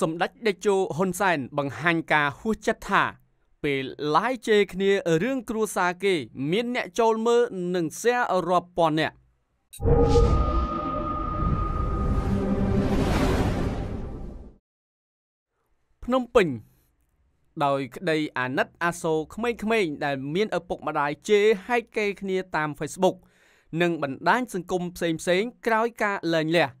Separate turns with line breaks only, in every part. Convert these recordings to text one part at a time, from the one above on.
សម្ដេចតេជោហ៊ុនសែន បង្ហាញការហួសចិត្តថា ពេលឡាយជេរគ្នារឿងគ្រួសារគេ មានអ្នកចូលមើលនិងแชร์រាប់ពាន់នាក់ភ្នំពេញដោយក្តីអាណិតអាសូរក្មេងៗដែលមានឪពុកម្ដាយជេរហែកគេគ្នាតាម Facebook និងបណ្ដាញសង្គមផ្សេងៗក្រោយការលែងលះ។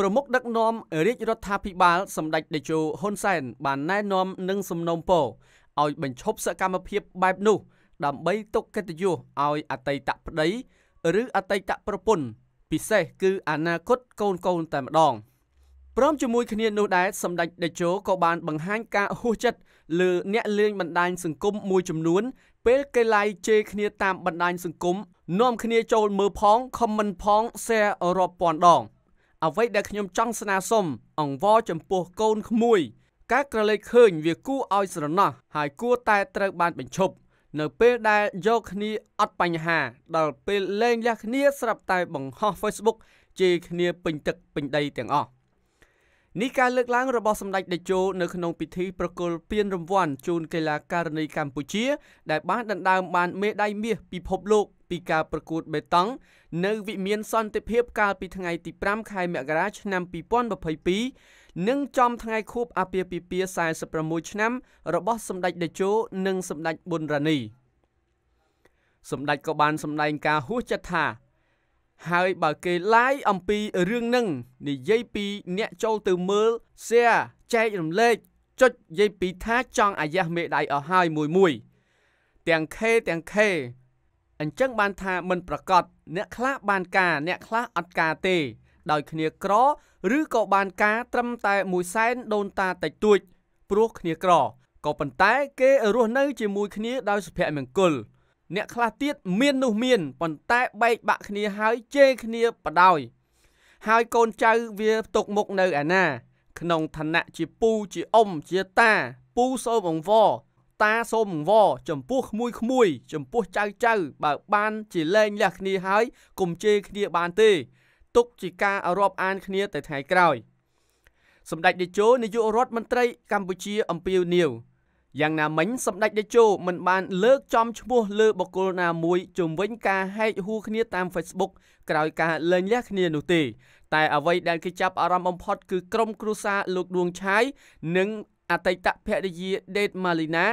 ប្រមុខដឹកនាំរាជរដ្ឋាភិបាល សម្ដេចតេជោហ៊ុនសែនបានណែនាំនិងសំណូមពរឲ្យបញ្ឈប់សកម្មភាព បែបនោះ ដើម្បីទុកកិត្តិយសឲ្យអតីតប្តីឬអតីតប្រពន្ធពិសេស គឺអនាគតកូនកូនតែម្ដងព្រមជាមួយ គ្នានោះដែរសម្ដេចតេជោក៏បានបង្ហាញការហួសចិត្តលើអ្នកលេងបណ្ដាញសង្គមមួយចំនួន ពេលគេឡាយជេរគ្នាតាមបណ្ដាញសង្គមនាំគ្នាចូលមើលផងខមមិនផង share រាប់ពាន់ដងអ្វីដែលខ្ញុំចង់ស្នើសុំ អង្វរចំពោះកូនក្មួយ ការក្រឡេកឃើញវាគួរឲ្យស្រណោះហើយគួរតែត្រូវ បានបញ្ឈប់នៅពេលដែលយកគ្នាអត់បញ្ហា ដល់ពេលលែងលះគ្នាស្រាប់តែបង្ហោះ Facebook ជេរគ្នាពេញទឹកពេញដីទាំងអស់នេះការលើកឡើងរបស់សម្ដេចតេជោនៅក្នុងពិធីប្រគល់ពានរង្វាន់ជូនកីឡាការិនីកម្ពុជា ដែលបានដណ្ដើមបានមេដាយមាសពិភពលោកពីការប្រកួតបេតង់នៅវិមានសន្តិភាពកាលពីថ្ងៃទី5ខែមករាឆ្នាំ2022និងចំថ្ងៃខួបអាពាហ៍ពិពាហ៍46ឆ្នាំរបស់សម្ដេចតេជោនិងសម្ដេចប៊ុនរ៉ានីសម្ដេចក៏បានសម្ដែងការហួសចិត្តថាហើយបើគេឡាយអំពីរឿងនឹងនិយាយពីអ្នកចូលទៅមើល share ចែករំលែកចុចនិយាយពីថាចង់អាយ៉ាស់មេដៃអស់ហើយមួយមួយទាំង K ទាំង K អញ្ចឹងបានថាមិនប្រកាសអ្នកខ្លះបានការអ្នកខ្លះអត់ការទេ ដោយគ្នាក្រ ឬក៏បានការត្រឹមតែ1សែនដូនតាតិចតួចព្រោះគ្នាក្រក៏ប៉ុន្តែគេរស់នៅជាមួយគ្នាដោយសុភមង្គលអ្នកខ្លះទៀតមាននោះមានប៉ុន្តែបែកបាក់គ្នាហើយជេរគ្នាបដ ாய் ហើយកូនចៅវាຕົកមុខនៅឯណា ក្នុងឋានៈជាពូជាអ៊ំជាតាពូសូមអង្វរតាសូមអង្វរចំពោះក្មួយក្មួយចំពោះចៅចៅ បើបានជាលែងលះគ្នាហើយកុំជេរគ្នាបានទេ ទុកជាការរាប់អានគ្នាតែថ្ងៃក្រោយសម្ដេចតេជោនាយករដ្ឋមន្ត្រីកម្ពុជាអំពីលនីវយ៉ាងណាមិញសម្ដេចតេជោមិនបានលើកចំឈ្មោះលើបុគ្គលណាមួយជំវិញការហែកហួរគ្នាតាម Facebook ក្រោយការលែងលះគ្នានោះទេ តែអ្វីដែលគេចាប់អារម្មណ៍បំផុតគឺក្រុមគ្រួសារលោកដួងឆាយនិងអតីតភរិយាដេតម៉ាលីណា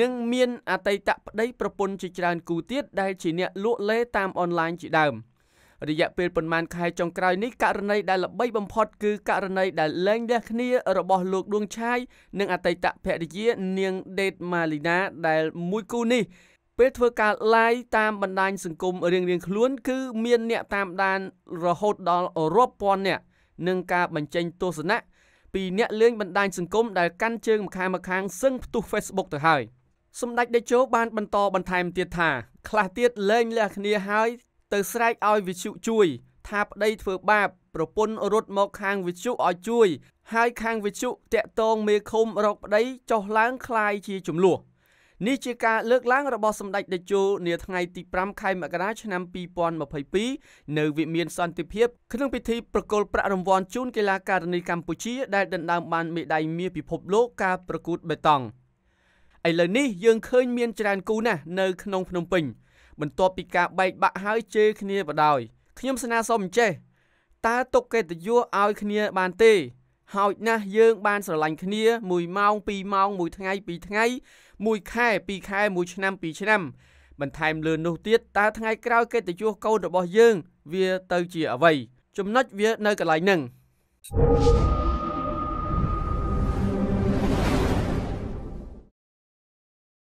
និងមានអតីតប្តីប្រពន្ធជាច្រើនគូទៀតដែលជាអ្នកលក់លេតាមអនឡាញជាដើម។រយៈពេលប៉ុន្មានខែចុងក្រោយនេះករណីដែលល្បីបំផុតគឺករណីដែលលែងលះគ្នារបស់លោកដួងឆាយនិងអតីតភរិយានាងដេតម៉ាលីណាដែលមួយគូនេះពេលធ្វើការ live តាមបណ្ដាញសង្គមរៀងៗខ្លួន គឺមានអ្នកតាមដានរហូតដល់រាប់ពាន់នាក់នឹងការបញ្ចេញទស្សនៈពីអ្នកលេងបណ្ដាញសង្គមដែលកាន់ជើងម្ខាងម្ខាងសឹងផ្ទុះ Facebook ទៅហើយសម្ដេចតេជោបានបន្តបន្ថែមទៀតថាខ្លះទៀតលែងលះគ្នាហើយទៅស្រែកឲ្យវិជុជួយថាប្តីធ្វើបាប ប្រពន្ធរត់មកខាងវិជុឲ្យជួយ ហើយខាងវិជុតាក់តងមេឃុំរកប្តីចុះឡើងคลายជាចំនួននេះជាការលើកឡើងរបស់សម្ដេចតេជោនាថ្ងៃទី5ខែមករាឆ្នាំ2022នៅវិមានសន្តិភាព ក្នុងពិធីប្រគល់ប្រាក់រង្វាន់ជូនកីឡាការិនីកម្ពុជាដែលដណ្ដើមបានមេដាយមាសពិភពលោកការប្រកួតបេតង់ឥឡូវនេះយើងឃើញមានច្រើនគូណាស់នៅ ក្នុងភ្នំពេញ។បន្ទាប់ពីការបែកបាក់ហើយជេរគ្នាបដ ாய் ខ្ញុំស្នើសុំអញ្ចេះតើទុកកិត្តិយសឲ្យគ្នាបានទេ ហើយណាស់យើងបានស្រឡាញ់គ្នា1ម៉ោង2ម៉ោង1ថ្ងៃ2ថ្ងៃ1ខែ2ខែ1ឆ្នាំ2ឆ្នាំបន្ថែមលើនោះទៀតតើថ្ងៃក្រោយកិត្តិយសកូនរបស់យើង វាទៅជាអ្វី ចំណុចវានៅកន្លែងហ្នឹង you